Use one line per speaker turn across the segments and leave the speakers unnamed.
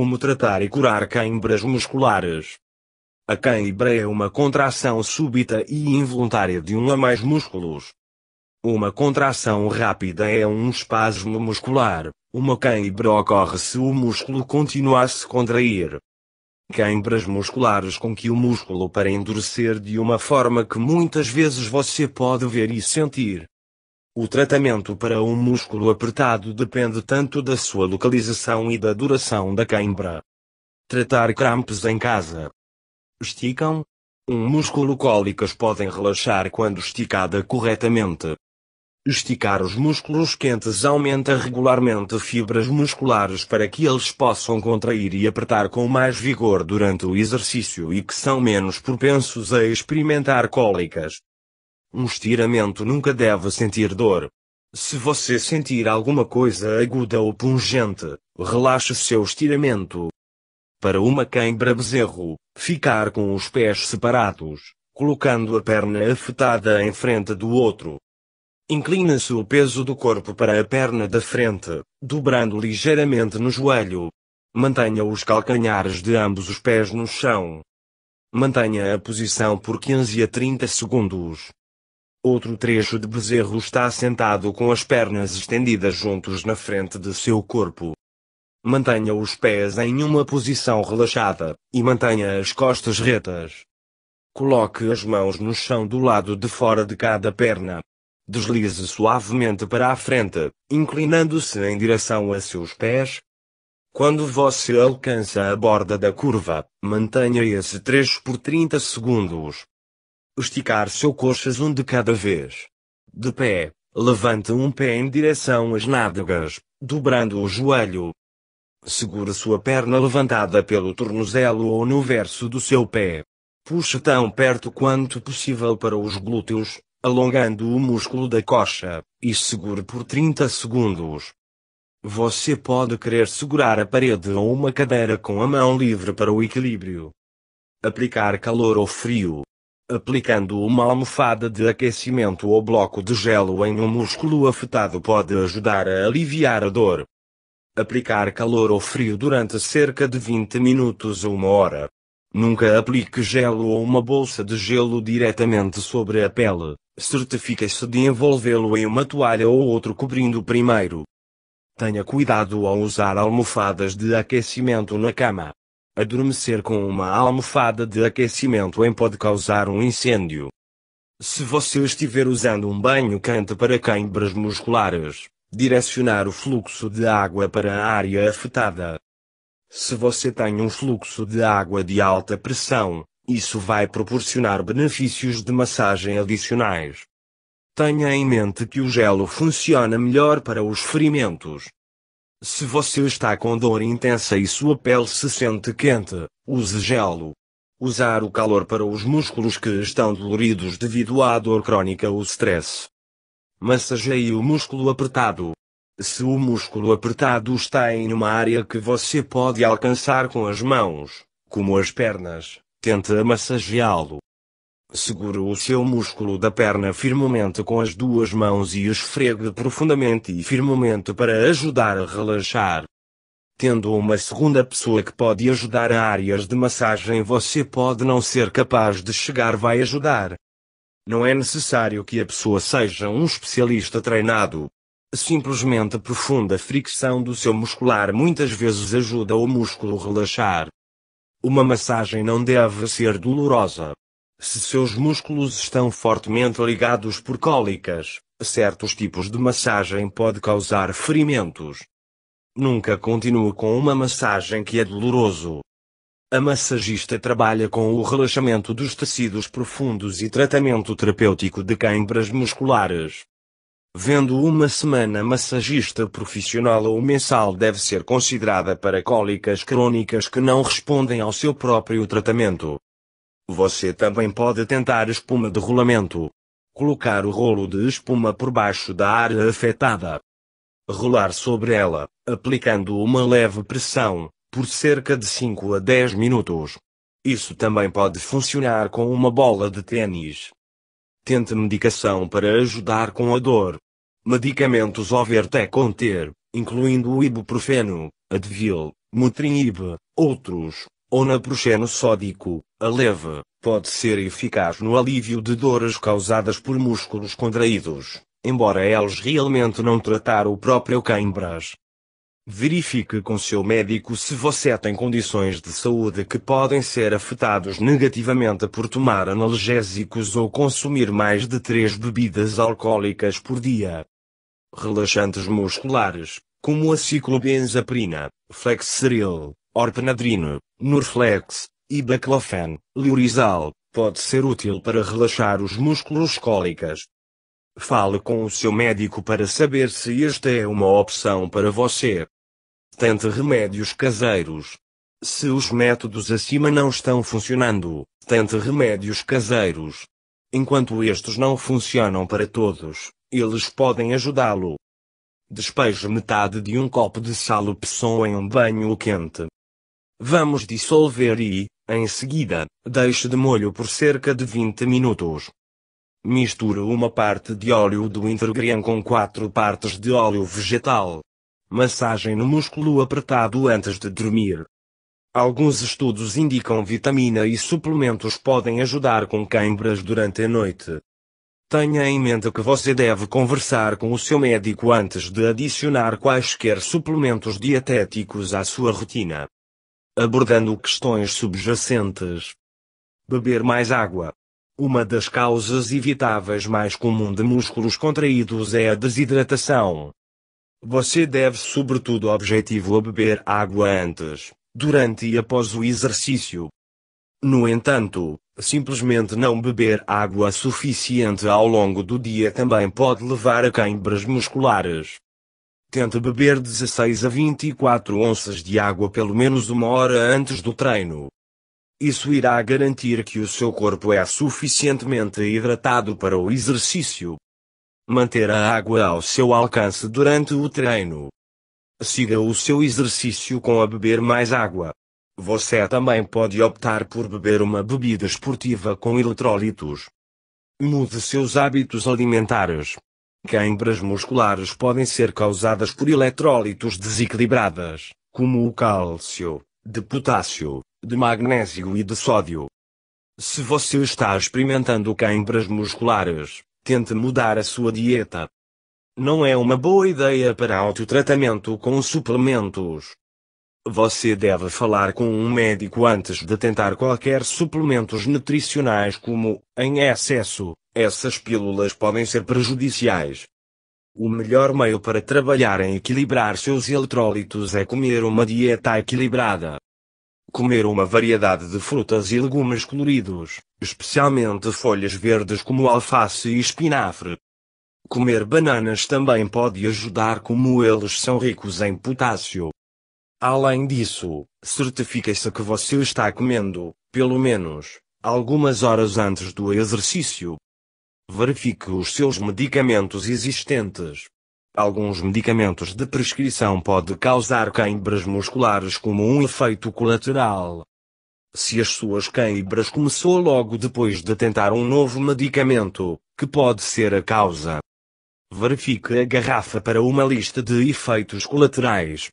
Como tratar e curar cãibras musculares? A cãibra é uma contração súbita e involuntária de um a mais músculos. Uma contração rápida é um espasmo muscular, uma cãibra ocorre se o músculo continua a se contrair. Cãibras musculares com que o músculo para endurecer de uma forma que muitas vezes você pode ver e sentir. O tratamento para um músculo apertado depende tanto da sua localização e da duração da queimbra. Tratar crampes em casa. Esticam? Um músculo cólicas podem relaxar quando esticada corretamente. Esticar os músculos quentes aumenta regularmente fibras musculares para que eles possam contrair e apertar com mais vigor durante o exercício e que são menos propensos a experimentar cólicas. Um estiramento nunca deve sentir dor. Se você sentir alguma coisa aguda ou pungente, relaxe seu estiramento. Para uma queimbra bezerro, ficar com os pés separados, colocando a perna afetada em frente do outro. Inclina-se o peso do corpo para a perna da frente, dobrando ligeiramente no joelho. Mantenha os calcanhares de ambos os pés no chão. Mantenha a posição por 15 a 30 segundos. Outro trecho de bezerro está sentado com as pernas estendidas juntos na frente de seu corpo. Mantenha os pés em uma posição relaxada, e mantenha as costas retas. Coloque as mãos no chão do lado de fora de cada perna. Deslize suavemente para a frente, inclinando-se em direção a seus pés. Quando você alcança a borda da curva, mantenha esse trecho por 30 segundos esticar seu coxas um de cada vez. De pé, levanta um pé em direção às nádegas, dobrando o joelho. Segura sua perna levantada pelo tornozelo ou no verso do seu pé. Puxa tão perto quanto possível para os glúteos, alongando o músculo da coxa, e segure por 30 segundos. Você pode querer segurar a parede ou uma cadeira com a mão livre para o equilíbrio. Aplicar calor ou frio. Aplicando uma almofada de aquecimento ou bloco de gelo em um músculo afetado pode ajudar a aliviar a dor. Aplicar calor ou frio durante cerca de 20 minutos a uma hora. Nunca aplique gelo ou uma bolsa de gelo diretamente sobre a pele. Certifique-se de envolvê-lo em uma toalha ou outro cobrindo primeiro. Tenha cuidado ao usar almofadas de aquecimento na cama. Adormecer com uma almofada de aquecimento em pode causar um incêndio. Se você estiver usando um banho quente para câimbras musculares, direcionar o fluxo de água para a área afetada. Se você tem um fluxo de água de alta pressão, isso vai proporcionar benefícios de massagem adicionais. Tenha em mente que o gelo funciona melhor para os ferimentos. Se você está com dor intensa e sua pele se sente quente, use gelo. Usar o calor para os músculos que estão doloridos devido à dor crônica ou stress. Massageie o músculo apertado. Se o músculo apertado está em uma área que você pode alcançar com as mãos, como as pernas, tente massageá-lo. Segure o seu músculo da perna firmemente com as duas mãos e esfregue profundamente e firmemente para ajudar a relaxar. Tendo uma segunda pessoa que pode ajudar a áreas de massagem, você pode não ser capaz de chegar, vai ajudar. Não é necessário que a pessoa seja um especialista treinado. Simplesmente a profunda fricção do seu muscular muitas vezes ajuda o músculo a relaxar. Uma massagem não deve ser dolorosa. Se seus músculos estão fortemente ligados por cólicas, certos tipos de massagem pode causar ferimentos. Nunca continue com uma massagem que é doloroso. A massagista trabalha com o relaxamento dos tecidos profundos e tratamento terapêutico de câimbras musculares. Vendo uma semana massagista profissional ou mensal deve ser considerada para cólicas crônicas que não respondem ao seu próprio tratamento. Você também pode tentar espuma de rolamento. Colocar o rolo de espuma por baixo da área afetada. Rolar sobre ela, aplicando uma leve pressão, por cerca de 5 a 10 minutos. Isso também pode funcionar com uma bola de tênis. Tente medicação para ajudar com a dor. Medicamentos Overtec conter, incluindo o ibuprofeno, Advil, Motrinib, outros, ou naproxeno sódico, a leve, pode ser eficaz no alívio de dores causadas por músculos contraídos, embora eles realmente não tratar o próprio cãibras. Verifique com seu médico se você tem condições de saúde que podem ser afetados negativamente por tomar analgésicos ou consumir mais de três bebidas alcoólicas por dia. Relaxantes musculares, como a ciclobenzaprina, flexeril, orpenadrina, norflex, e baclofen, liurizal, pode ser útil para relaxar os músculos cólicas. Fale com o seu médico para saber se esta é uma opção para você. Tente remédios caseiros. Se os métodos acima não estão funcionando, tente remédios caseiros. Enquanto estes não funcionam para todos, eles podem ajudá-lo. Despeje metade de um copo de sal em um banho quente, Vamos dissolver e, em seguida, deixe de molho por cerca de 20 minutos. Misture uma parte de óleo do intergrião com quatro partes de óleo vegetal. Massagem no músculo apertado antes de dormir. Alguns estudos indicam vitamina e suplementos podem ajudar com queimbras durante a noite. Tenha em mente que você deve conversar com o seu médico antes de adicionar quaisquer suplementos dietéticos à sua rotina abordando questões subjacentes. Beber mais água. Uma das causas evitáveis mais comum de músculos contraídos é a desidratação. Você deve sobretudo objetivo a beber água antes, durante e após o exercício. No entanto, simplesmente não beber água suficiente ao longo do dia também pode levar a queimbras musculares. Tente beber 16 a 24 onças de água pelo menos uma hora antes do treino. Isso irá garantir que o seu corpo é suficientemente hidratado para o exercício. Manter a água ao seu alcance durante o treino. Siga o seu exercício com a beber mais água. Você também pode optar por beber uma bebida esportiva com eletrólitos. Mude seus hábitos alimentares. Câimbras musculares podem ser causadas por eletrólitos desequilibradas, como o cálcio, de potássio, de magnésio e de sódio. Se você está experimentando câimbras musculares, tente mudar a sua dieta. Não é uma boa ideia para autotratamento com suplementos. Você deve falar com um médico antes de tentar qualquer suplementos nutricionais como, em excesso, essas pílulas podem ser prejudiciais. O melhor meio para trabalhar em equilibrar seus eletrólitos é comer uma dieta equilibrada. Comer uma variedade de frutas e legumes coloridos, especialmente folhas verdes como alface e espinafre. Comer bananas também pode ajudar, como eles são ricos em potássio. Além disso, certifique-se que você está comendo, pelo menos, algumas horas antes do exercício verifique os seus medicamentos existentes. Alguns medicamentos de prescrição podem causar queimbras musculares como um efeito colateral. Se as suas queimbras começou logo depois de tentar um novo medicamento, que pode ser a causa? Verifique a garrafa para uma lista de efeitos colaterais.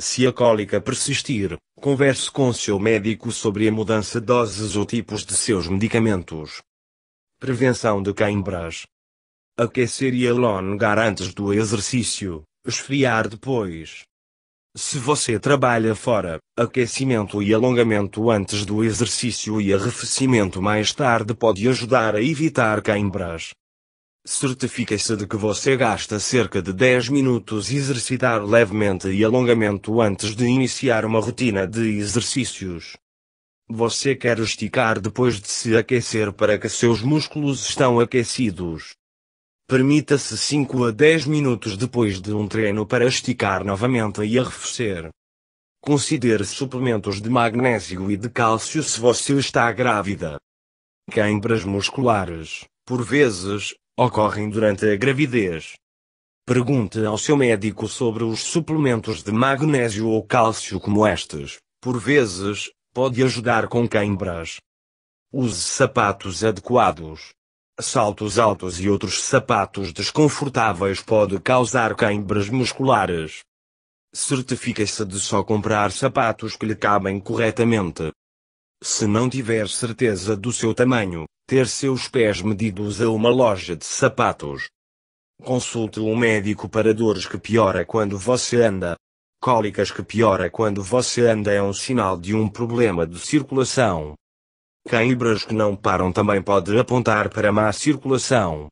Se a cólica persistir, converse com seu médico sobre a mudança de doses ou tipos de seus medicamentos. Prevenção de queimbras. Aquecer e alongar antes do exercício, esfriar depois. Se você trabalha fora, aquecimento e alongamento antes do exercício e arrefecimento mais tarde pode ajudar a evitar queimbras. Certifique-se de que você gasta cerca de 10 minutos exercitar levemente e alongamento antes de iniciar uma rotina de exercícios. Você quer esticar depois de se aquecer para que seus músculos estão aquecidos. Permita-se 5 a 10 minutos depois de um treino para esticar novamente e arrefecer. Considere suplementos de magnésio e de cálcio se você está grávida. Queimbras musculares, por vezes, ocorrem durante a gravidez. Pergunte ao seu médico sobre os suplementos de magnésio ou cálcio como estes, por vezes, Pode ajudar com queimbras. Use sapatos adequados. Saltos altos e outros sapatos desconfortáveis pode causar queimbras musculares. Certifique-se de só comprar sapatos que lhe cabem corretamente. Se não tiver certeza do seu tamanho, ter seus pés medidos a uma loja de sapatos. Consulte um médico para dores que piora quando você anda. Cólicas que piora quando você anda é um sinal de um problema de circulação. Cãibras que não param também pode apontar para má circulação.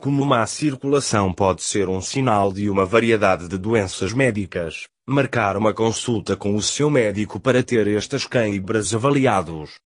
Como má circulação pode ser um sinal de uma variedade de doenças médicas, marcar uma consulta com o seu médico para ter estas cãibras avaliados.